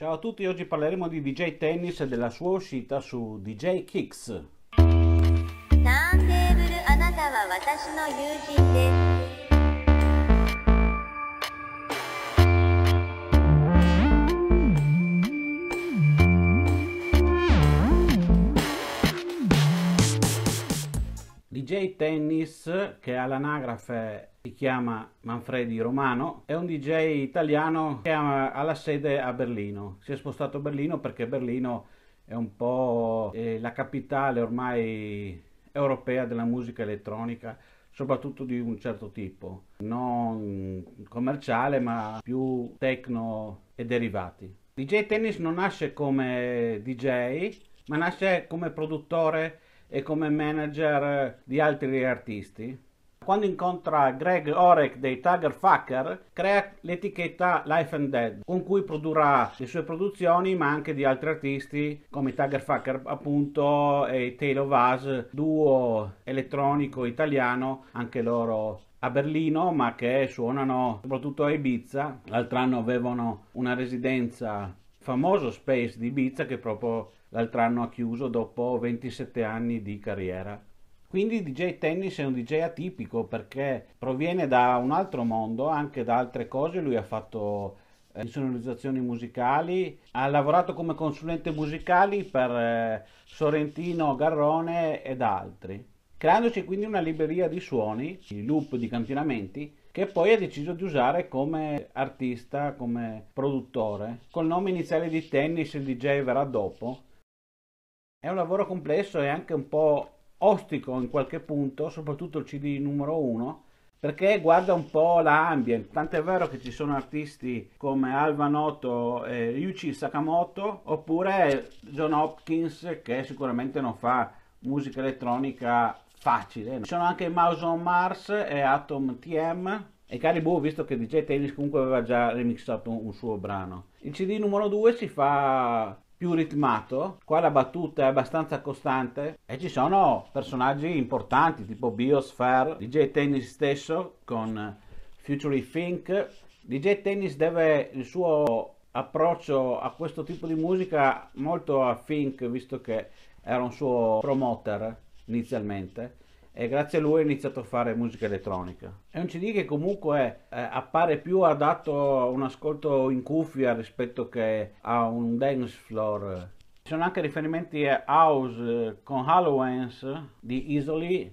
Ciao a tutti, oggi parleremo di DJ Tennis e della sua uscita su DJ Kicks. Tennis, che all'anagrafe si chiama Manfredi Romano, è un DJ italiano che ha la sede a Berlino. Si è spostato a Berlino perché Berlino è un po' la capitale ormai europea della musica elettronica, soprattutto di un certo tipo, non commerciale ma più tecno e derivati. DJ Tennis non nasce come DJ, ma nasce come produttore e come manager di altri artisti. Quando incontra Greg Orek dei Tiger Fucker, crea l'etichetta Life and Dead, con cui produrrà le sue produzioni, ma anche di altri artisti come i Tiger Fucker, appunto, e Tale of Us, duo elettronico italiano, anche loro a Berlino, ma che suonano soprattutto a Ibiza. L'altro anno avevano una residenza famoso space di Ibiza che proprio l'altro anno ha chiuso dopo 27 anni di carriera. Quindi DJ Tennis è un DJ atipico perché proviene da un altro mondo, anche da altre cose, lui ha fatto eh, sonorizzazioni musicali, ha lavorato come consulente musicale per eh, Sorrentino, Garrone ed altri, creandoci quindi una libreria di suoni, di loop, di campionamenti che poi ha deciso di usare come artista, come produttore. Col nome iniziale di Tennis il DJ verrà dopo, è un lavoro complesso e anche un po' ostico in qualche punto, soprattutto il CD numero 1, perché guarda un po' l'ambient. Tant'è vero che ci sono artisti come Alva Noto e Ryuichi Sakamoto, oppure John Hopkins che sicuramente non fa musica elettronica facile. Ci sono anche Mouse on Mars e Atom TM, e Caribou, visto che DJ Tennis comunque aveva già remixato un suo brano. Il CD numero 2 si fa più ritmato, qua la battuta è abbastanza costante e ci sono personaggi importanti tipo Biosphere, DJ Tennis stesso con Futury Think. DJ Tennis deve il suo approccio a questo tipo di musica molto a Think visto che era un suo promoter inizialmente e grazie a lui ho iniziato a fare musica elettronica. È un CD che comunque eh, appare più adatto a un ascolto in cuffia rispetto che a un dance floor. Ci sono anche riferimenti a house eh, con Halloweens di Isoli,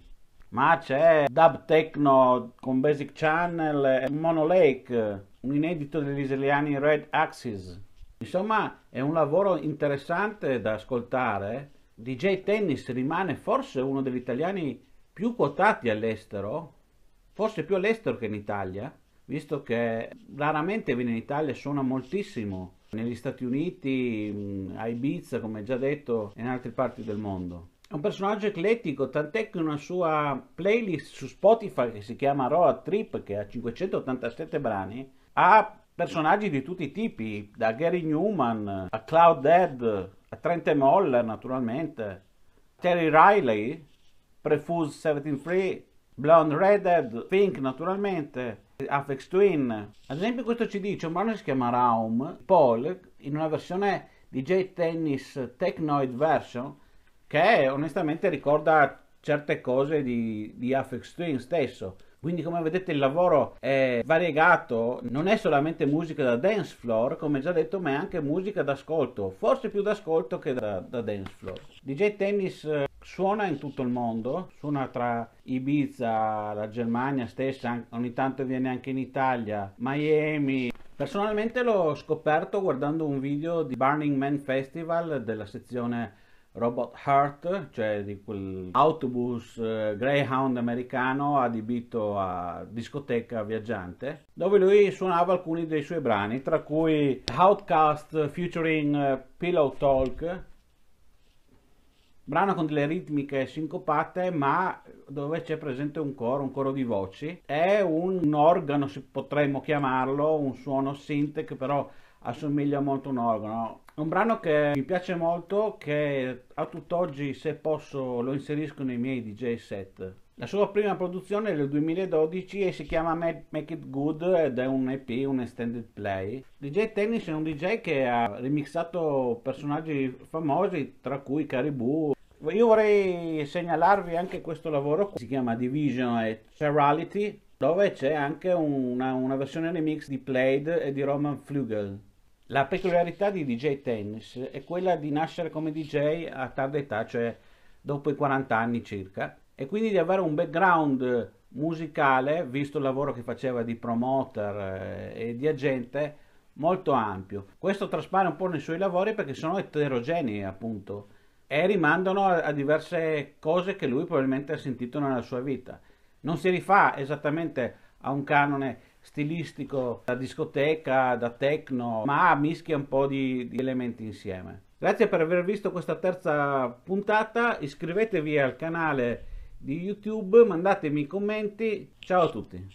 ma c'è dub techno con Basic Channel, Mono Lake, un inedito degli israeliani Red Axis. Insomma, è un lavoro interessante da ascoltare. DJ Tennis rimane forse uno degli italiani più quotati all'estero, forse più all'estero che in Italia, visto che raramente viene in Italia e suona moltissimo negli Stati Uniti, a Ibiza, come già detto, e in altre parti del mondo. È un personaggio eclettico, tant'è che una sua playlist su Spotify che si chiama Road Trip, che ha 587 brani, ha personaggi di tutti i tipi, da Gary Newman a Cloud Dead, a Trent Moller naturalmente, Terry Riley, Prefuse 17 Free, Blonde Redhead, Pink naturalmente, Afex Twin. Ad esempio questo ci dice un brano che si chiama Raum, Paul, in una versione DJ Tennis Technoid Version, che onestamente ricorda certe cose di, di Afex Twin stesso. Quindi come vedete il lavoro è variegato, non è solamente musica da dance floor, come già detto, ma è anche musica d'ascolto, forse più d'ascolto che da, da dance floor. DJ Tennis eh, suona in tutto il mondo, suona tra Ibiza, la Germania stessa, ogni tanto viene anche in Italia, Miami. Personalmente l'ho scoperto guardando un video di Burning Man Festival della sezione Robot Heart, cioè di quell'autobus eh, Greyhound americano adibito a discoteca viaggiante, dove lui suonava alcuni dei suoi brani, tra cui Outcast featuring Pillow Talk, brano con delle ritmiche sincopate ma dove c'è presente un coro, un coro di voci. È un organo, se potremmo chiamarlo, un suono synth che però assomiglia molto a un organo. È un brano che mi piace molto, che a tutt'oggi se posso lo inserisco nei miei DJ set. La sua prima produzione è del 2012 e si chiama Make It Good ed è un EP, un extended play. DJ Tennis è un DJ che ha remixato personaggi famosi tra cui Caribou, io vorrei segnalarvi anche questo lavoro, si chiama Division e Chirality, dove c'è anche una, una, versione remix di Played e di Roman Flugel. La peculiarità di DJ Tennis è quella di nascere come DJ a tarda età, cioè dopo i 40 anni circa, e quindi di avere un background musicale, visto il lavoro che faceva di promoter eh, e di agente, molto ampio. Questo traspare un po' nei suoi lavori perché sono eterogenei appunto e rimandano a, a diverse cose che lui probabilmente ha sentito nella sua vita. Non si rifà esattamente a un canone stilistico da discoteca, da techno, ma mischia un po' di, di elementi insieme. Grazie per aver visto questa terza puntata, iscrivetevi al canale di YouTube, mandatemi i commenti, ciao a tutti.